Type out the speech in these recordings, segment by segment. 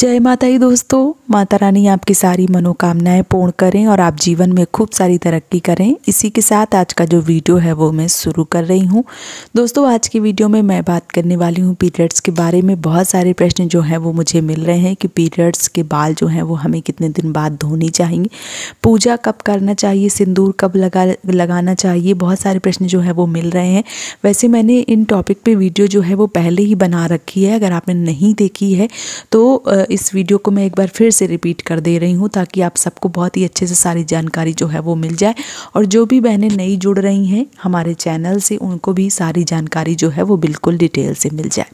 जय माता ही दोस्तों माता रानी आपकी सारी मनोकामनाएं पूर्ण करें और आप जीवन में खूब सारी तरक्की करें इसी के साथ आज का जो वीडियो है वो मैं शुरू कर रही हूं दोस्तों आज की वीडियो में मैं बात करने वाली हूं पीरियड्स के बारे में बहुत सारे प्रश्न जो हैं वो मुझे मिल रहे हैं कि पीरियड्स के बाल जो हैं वो हमें कितने दिन बाद धोनी चाहिए पूजा कब करना चाहिए सिंदूर कब लगा लगाना चाहिए बहुत सारे प्रश्न जो है वो मिल रहे हैं वैसे मैंने इन टॉपिक पर वीडियो जो है वो पहले ही बना रखी है अगर आपने नहीं देखी है तो इस वीडियो को मैं एक बार फिर से रिपीट कर दे रही हूँ ताकि आप सबको बहुत ही अच्छे से सारी जानकारी जो है वो मिल जाए और जो भी बहनें नई जुड़ रही हैं हमारे चैनल से उनको भी सारी जानकारी जो है वो बिल्कुल डिटेल से मिल जाए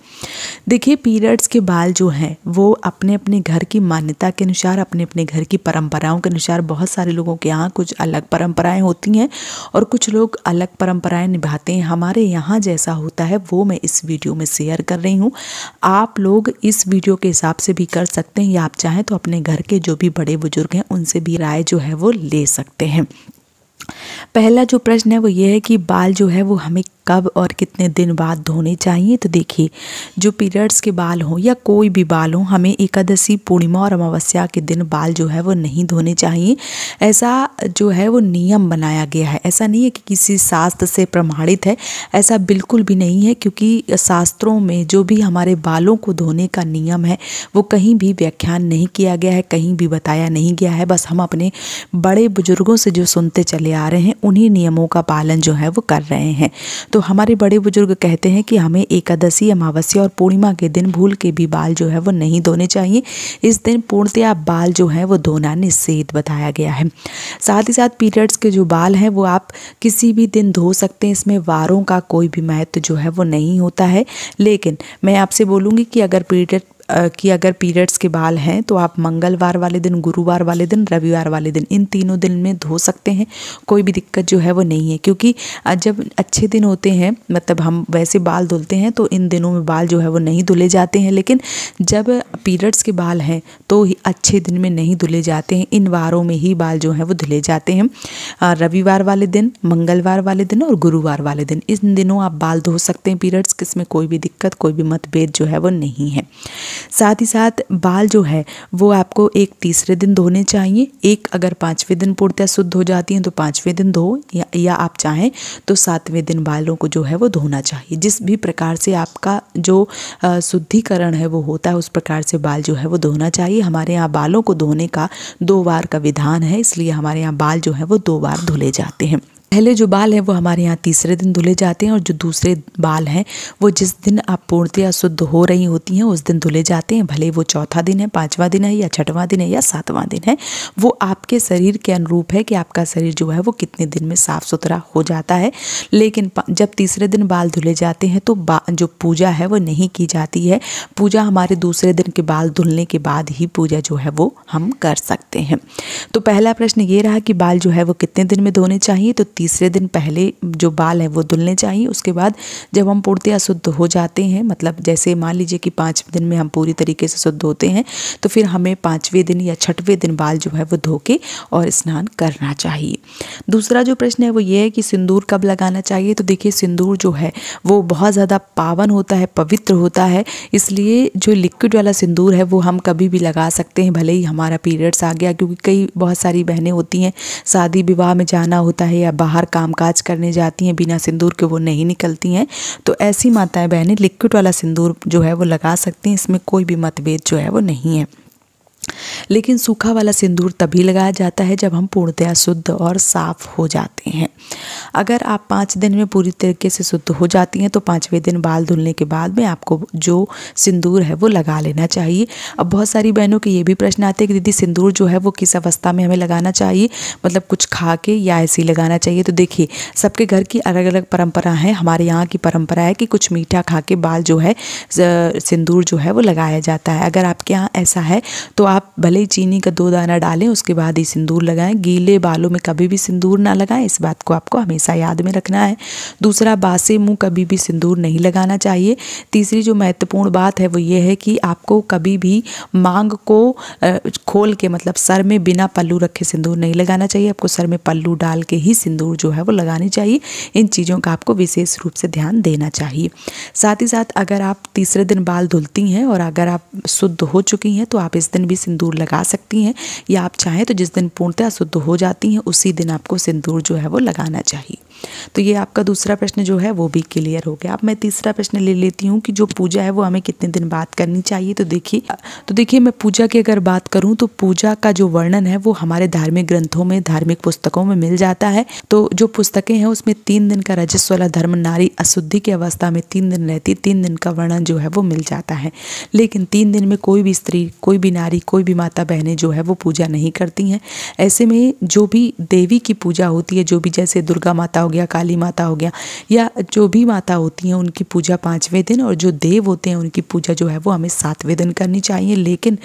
देखिए पीरियड्स के बाल जो हैं वो अपने अपने घर की मान्यता के अनुसार अपने अपने घर की परंपराओं के अनुसार बहुत सारे लोगों के यहाँ कुछ अलग परंपराएं होती हैं और कुछ लोग अलग परंपराएं निभाते हैं हमारे यहाँ जैसा होता है वो मैं इस वीडियो में शेयर कर रही हूँ आप लोग इस वीडियो के हिसाब से भी कर कर सकते हैं या आप चाहें तो अपने घर के जो भी बड़े बुजुर्ग हैं उनसे भी राय जो है वो ले सकते हैं पहला जो प्रश्न है वो ये है कि बाल जो है वो हमें कब और कितने दिन बाद धोने चाहिए तो देखिए जो पीरियड्स के बाल हों या कोई भी बाल हो हमें एकादशी पूर्णिमा और अमावस्या के दिन बाल जो है वो नहीं धोने चाहिए ऐसा जो है वो नियम बनाया गया है ऐसा नहीं है कि किसी शास्त्र से प्रमाणित है ऐसा बिल्कुल भी नहीं है क्योंकि शास्त्रों में जो भी हमारे बालों को धोने का नियम है वो कहीं भी व्याख्यान नहीं किया गया है कहीं भी बताया नहीं गया है बस हम अपने बड़े बुजुर्गों से जो सुनते चले आ रहे हैं उन्हीं नियमों का पालन जो है वो कर रहे हैं तो हमारे बड़े बुजुर्ग कहते हैं कि हमें एकादशी अमावस्या और पूर्णिमा के दिन भूल के भी बाल जो है वो नहीं धोने चाहिए इस दिन पूर्णतया बाल जो है वो धोना निषेध बताया गया है साथ ही साथ पीरियड्स के जो बाल हैं वो आप किसी भी दिन धो सकते हैं इसमें वारों का कोई भी महत्व जो है वो नहीं होता है लेकिन मैं आपसे बोलूँगी कि अगर पीरियड कि अगर पीरियड्स के बाल हैं तो आप मंगलवार वाले दिन गुरुवार वाले दिन रविवार वाले दिन इन तीनों दिन में धो सकते हैं कोई भी दिक्कत जो है वो नहीं है क्योंकि जब अच्छे दिन होते हैं मतलब हम वैसे बाल धुलते हैं तो इन दिनों में बाल जो है वो नहीं धुले जाते हैं लेकिन जब पीरियड्स के बाल हैं तो अच्छे दिन में नहीं धुले जाते हैं इन वारों में ही बाल जो है वो धुले जाते हैं रविवार वाले दिन मंगलवार वाले दिन और गुरुवार वाले दिन इन दिनों आप बाल धो सकते हैं पीरियड्स किसमें कोई भी दिक्कत कोई भी मतभेद जो है वो नहीं है साथ ही साथ बाल जो है वो आपको एक तीसरे दिन धोने चाहिए एक अगर पाँचवें दिन पूर्णतः शुद्ध हो जाती हैं तो पाँचवें दिन धो या, या आप चाहें तो सातवें दिन बालों को जो है वो धोना चाहिए जिस भी प्रकार से आपका जो शुद्धिकरण है वो होता है उस प्रकार से बाल जो है वो धोना चाहिए हमारे यहाँ बालों को धोने का दो बार का विधान है इसलिए हमारे यहाँ बाल जो है वो दो बार धुले जाते हैं पहले जो बाल हैं वो हमारे यहाँ तीसरे दिन धुले जाते हैं और जो दूसरे बाल हैं वो जिस दिन आप पूर्णतया शुद्ध हो रही होती हैं उस दिन धुले जाते हैं भले वो चौथा दिन है पाँचवा दिन है या छठवां दिन है या सातवां दिन है वो आपके शरीर के अनुरूप है कि आपका शरीर जो है वो कितने दिन में साफ़ सुथरा हो जाता है लेकिन जब तीसरे दिन बाल धुले जाते हैं तो जो पूजा है वो नहीं की जाती है पूजा हमारे दूसरे दिन के बाल धुलने के बाद ही पूजा जो है वो हम कर सकते हैं तो पहला प्रश्न ये रहा कि बाल जो है वो कितने दिन में धोने चाहिए तो तीसरे दिन पहले जो बाल है वो धुलने चाहिए उसके बाद जब हम पूर्णतया शुद्ध हो जाते हैं मतलब जैसे मान लीजिए कि पाँच दिन में हम पूरी तरीके से शुद्ध होते हैं तो फिर हमें पाँचवें दिन या छठवें दिन बाल जो है वो धो के और स्नान करना चाहिए दूसरा जो प्रश्न है वो ये है कि सिंदूर कब लगाना चाहिए तो देखिए सिंदूर जो है वो बहुत ज़्यादा पावन होता है पवित्र होता है इसलिए जो लिक्विड वाला सिंदूर है वो हम कभी भी लगा सकते हैं भले ही हमारा पीरियड्स आ गया क्योंकि कई बहुत सारी बहनें होती हैं शादी विवाह में जाना होता है या बाहर कामकाज करने जाती हैं बिना सिंदूर के वो नहीं निकलती हैं तो ऐसी माताएं बहनें लिक्विड वाला सिंदूर जो है वो लगा सकती हैं इसमें कोई भी मतभेद जो है वो नहीं है लेकिन सूखा वाला सिंदूर तभी लगाया जाता है जब हम पूर्णतया शुद्ध और साफ हो जाते हैं अगर आप पाँच दिन में पूरी तरीके से शुद्ध हो जाती हैं तो पाँचवें दिन बाल धुलने के बाद में आपको जो सिंदूर है वो लगा लेना चाहिए अब बहुत सारी बहनों के ये भी प्रश्न आते हैं कि दीदी सिंदूर जो है वो किस अवस्था में हमें लगाना चाहिए मतलब कुछ खा के या ऐसे ही लगाना चाहिए तो देखिए सबके घर की अलग अलग परंपरा है हमारे यहाँ की परंपरा है कि कुछ मीठा खा के बाल जो है सिंदूर जो है वो लगाया जाता है अगर आपके यहाँ ऐसा है तो आप भले ही चीनी का दो दाना डालें उसके बाद ही सिंदूर लगाएं गीले बालों में कभी भी सिंदूर ना लगाएं इस बात को आपको हमेशा याद में रखना है दूसरा बासे मुंह कभी भी सिंदूर नहीं लगाना चाहिए तीसरी जो महत्वपूर्ण बात है वो ये है कि आपको कभी भी मांग को खोल के मतलब सर में बिना पल्लू रखे सिंदूर नहीं लगाना चाहिए आपको सर में पल्लू डाल के ही सिंदूर जो है वो लगानी चाहिए इन चीज़ों का आपको विशेष रूप से ध्यान देना चाहिए साथ ही साथ अगर आप तीसरे दिन बाल धुलती हैं और अगर आप शुद्ध हो चुकी हैं तो आप इस दिन भी सिंदूर लगा सकती हैं या आप चाहें तो जिस दिन पूर्णतः शुद्ध हो जाती हैं उसी दिन आपको सिंदूर जो है वो लगाना चाहिए तो ये आपका दूसरा प्रश्न जो है वो भी क्लियर हो गया अब मैं तीसरा प्रश्न ले लेती हूँ कि जो पूजा है वो हमें कितने दिन बाद करनी चाहिए तो देखिए तो देखिए मैं पूजा की अगर बात करूँ तो पूजा का जो वर्णन है वो हमारे धार्मिक ग्रंथों में धार्मिक पुस्तकों में मिल जाता है तो जो पुस्तकें हैं उसमें तीन दिन का रजस्व वाला धर्म नारी अशुद्धि की अवस्था में तीन दिन रहती तीन दिन का वर्णन जो है वो मिल जाता है लेकिन तीन दिन में कोई भी स्त्री कोई भी नारी कोई भी माता बहनें जो है वो पूजा नहीं करती हैं ऐसे में जो भी देवी की पूजा होती है जो भी जैसे दुर्गा माता हो गया काली माता हो गया या जो भी माता होती हैं उनकी पूजा पाँचवें दिन और जो देव होते हैं उनकी पूजा जो है वो हमें सातवें दिन करनी चाहिए लेकिन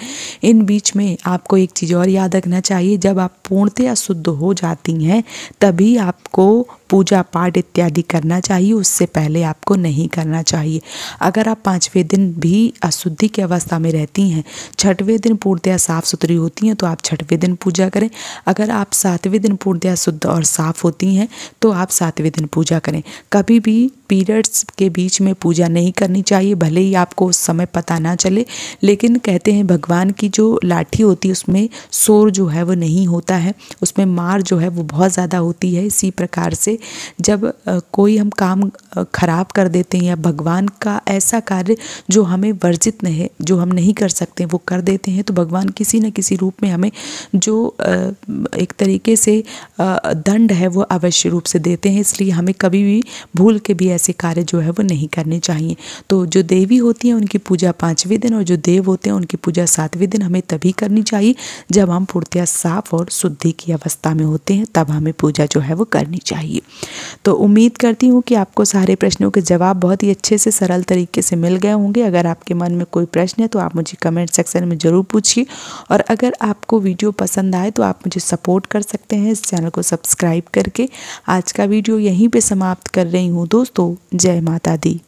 इन बीच में आपको एक चीज़ और याद रखना चाहिए जब आप पूर्णतया शुद्ध हो जाती हैं तभी आपको पूजा पाठ इत्यादि करना चाहिए उससे पहले आपको नहीं करना चाहिए अगर आप पाँचवें दिन भी अशुद्धि की अवस्था में रहती हैं छठवें दिन पूर्णतया साफ़ सुथरी होती हैं तो आप छठवें दिन पूजा करें अगर आप सातवें दिन पूर्णतया शुद्ध और साफ़ होती हैं तो आप सातवें दिन पूजा करें कभी भी पीरियड्स के बीच में पूजा नहीं करनी चाहिए भले ही आपको उस समय पता ना चले लेकिन कहते हैं भगवान की जो लाठी होती है उसमें शोर जो है वो नहीं होता है उसमें मार जो है वो बहुत ज़्यादा होती है इसी प्रकार से जब कोई हम काम खराब कर देते हैं या भगवान का ऐसा कार्य जो हमें वर्जित नहीं जो हम नहीं कर सकते वो कर देते हैं तो भगवान किसी न किसी रूप में हमें जो एक तरीके से दंड है वो अवश्य रूप से देते सकते हैं इसलिए हमें कभी भी भूल के भी ऐसे कार्य जो है वो नहीं करने चाहिए तो जो देवी होती हैं उनकी पूजा पाँचवें दिन और जो देव होते हैं उनकी पूजा सातवें दिन हमें तभी करनी चाहिए जब हम पूर्तियाँ साफ और शुद्धि की अवस्था में होते हैं तब हमें पूजा जो है वो करनी चाहिए तो उम्मीद करती हूँ कि आपको सारे प्रश्नों के जवाब बहुत ही अच्छे से सरल तरीके से मिल गए होंगे अगर आपके मन में कोई प्रश्न है तो आप मुझे कमेंट सेक्शन में ज़रूर पूछिए और अगर आपको वीडियो पसंद आए तो आप मुझे सपोर्ट कर सकते हैं इस चैनल को सब्सक्राइब करके आज का वीडियो यहीं पे समाप्त कर रही हूँ दोस्तों जय माता दी